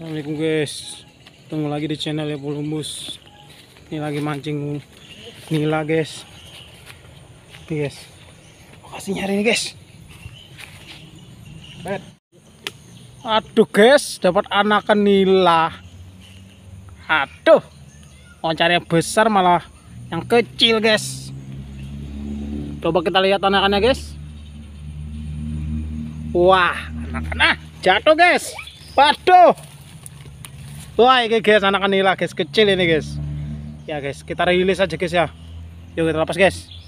Assalamualaikum guys tunggu lagi di channel ya Polumbus ini lagi mancing nila guys ini guys makasih nyari ini guys Bet. aduh guys dapat anakan nila aduh mau cari yang besar malah yang kecil guys coba kita lihat anakannya guys wah anak-anak ah. jatuh guys waduh wah ini guys anak anila guys kecil ini guys ya guys kita rilis aja guys ya yuk kita lepas guys